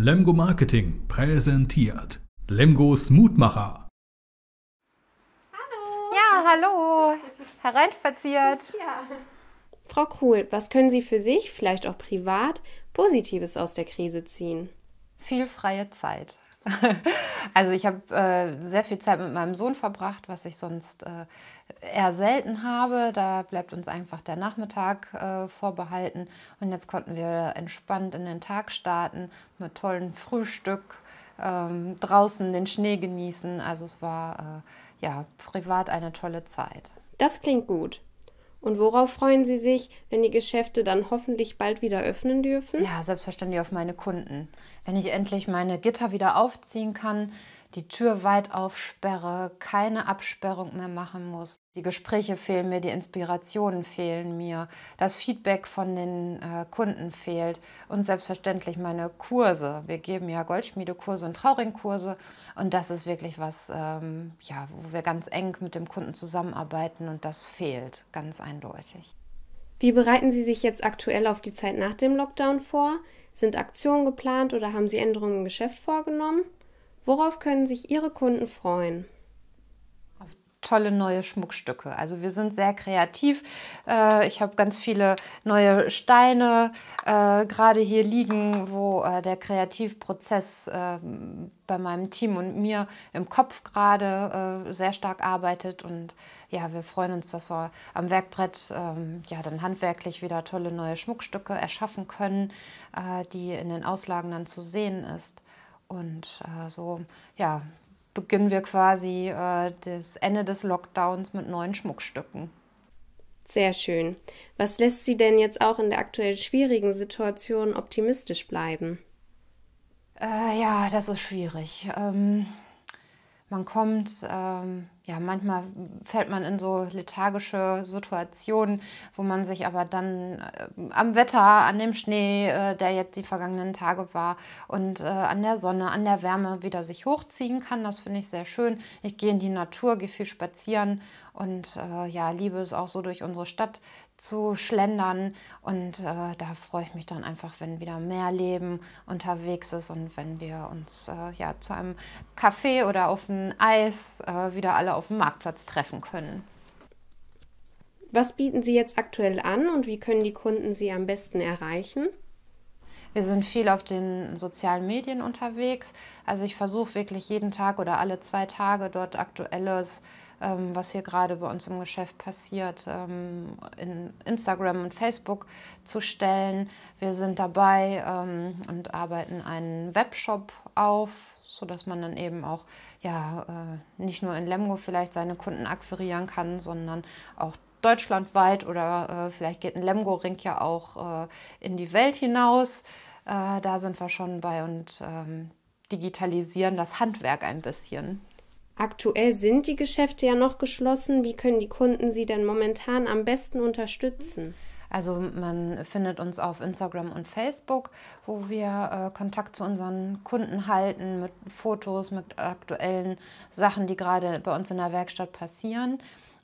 Lemgo Marketing präsentiert Lemgos Mutmacher. Hallo. Ja, hallo. Hereinspaziert. Ja. Frau Kuhl, was können Sie für sich, vielleicht auch privat, Positives aus der Krise ziehen? Viel freie Zeit. Also ich habe äh, sehr viel Zeit mit meinem Sohn verbracht, was ich sonst äh, eher selten habe. Da bleibt uns einfach der Nachmittag äh, vorbehalten. Und jetzt konnten wir entspannt in den Tag starten mit tollem Frühstück, ähm, draußen den Schnee genießen. Also es war äh, ja privat eine tolle Zeit. Das klingt gut. Und worauf freuen Sie sich, wenn die Geschäfte dann hoffentlich bald wieder öffnen dürfen? Ja, selbstverständlich auf meine Kunden. Wenn ich endlich meine Gitter wieder aufziehen kann, die Tür weit aufsperre, keine Absperrung mehr machen muss. Die Gespräche fehlen mir, die Inspirationen fehlen mir, das Feedback von den äh, Kunden fehlt und selbstverständlich meine Kurse. Wir geben ja Goldschmiedekurse und Trauringkurse und das ist wirklich was, ähm, ja, wo wir ganz eng mit dem Kunden zusammenarbeiten und das fehlt ganz eindeutig. Wie bereiten Sie sich jetzt aktuell auf die Zeit nach dem Lockdown vor? Sind Aktionen geplant oder haben Sie Änderungen im Geschäft vorgenommen? Worauf können sich Ihre Kunden freuen? tolle neue Schmuckstücke. Also wir sind sehr kreativ. Äh, ich habe ganz viele neue Steine äh, gerade hier liegen, wo äh, der Kreativprozess ähm, bei meinem Team und mir im Kopf gerade äh, sehr stark arbeitet. Und ja, wir freuen uns, dass wir am Werkbrett ähm, ja dann handwerklich wieder tolle neue Schmuckstücke erschaffen können, äh, die in den Auslagen dann zu sehen ist. Und äh, so, ja, beginnen wir quasi äh, das Ende des Lockdowns mit neuen Schmuckstücken. Sehr schön. Was lässt Sie denn jetzt auch in der aktuell schwierigen Situation optimistisch bleiben? Äh, ja, das ist schwierig. Ähm, man kommt ähm, ja, manchmal fällt man in so lethargische Situationen, wo man sich aber dann äh, am Wetter, an dem Schnee, äh, der jetzt die vergangenen Tage war, und äh, an der Sonne, an der Wärme wieder sich hochziehen kann. Das finde ich sehr schön. Ich gehe in die Natur, gehe viel spazieren und äh, ja, liebe es auch so durch unsere Stadt zu schlendern. Und äh, da freue ich mich dann einfach, wenn wieder mehr Leben unterwegs ist und wenn wir uns äh, ja zu einem Kaffee oder auf ein Eis äh, wieder alle auf dem Marktplatz treffen können. Was bieten Sie jetzt aktuell an und wie können die Kunden Sie am besten erreichen? Wir sind viel auf den sozialen Medien unterwegs. Also ich versuche wirklich jeden Tag oder alle zwei Tage dort aktuelles ähm, was hier gerade bei uns im Geschäft passiert, ähm, in Instagram und Facebook zu stellen. Wir sind dabei ähm, und arbeiten einen Webshop auf, sodass man dann eben auch ja, äh, nicht nur in Lemgo vielleicht seine Kunden akquirieren kann, sondern auch deutschlandweit oder äh, vielleicht geht ein Lemgo-Ring ja auch äh, in die Welt hinaus. da sind wir schon bei und digitalisieren das Handwerk ein bisschen. Aktuell sind die Geschäfte ja noch geschlossen. Wie können die Kunden Sie denn momentan am besten unterstützen? Also man findet uns auf Instagram und Facebook, wo wir äh, Kontakt zu unseren Kunden halten mit Fotos, mit aktuellen Sachen, die gerade bei uns in der Werkstatt passieren.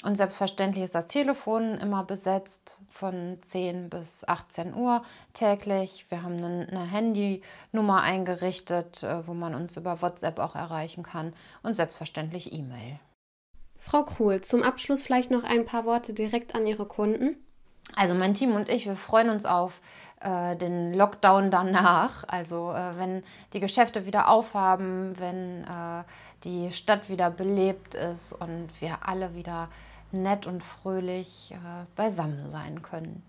Und selbstverständlich ist das Telefon immer besetzt von 10 bis 18 Uhr täglich. Wir haben eine Handynummer eingerichtet, äh, wo man uns über WhatsApp auch erreichen kann und selbstverständlich E-Mail. Frau Kruhl, zum Abschluss vielleicht noch ein paar Worte direkt an Ihre Kunden. Also mein Team und ich, wir freuen uns auf äh, den Lockdown danach. Also äh, wenn die Geschäfte wieder aufhaben, wenn äh, die Stadt wieder belebt ist und wir alle wieder nett und fröhlich äh, beisammen sein können.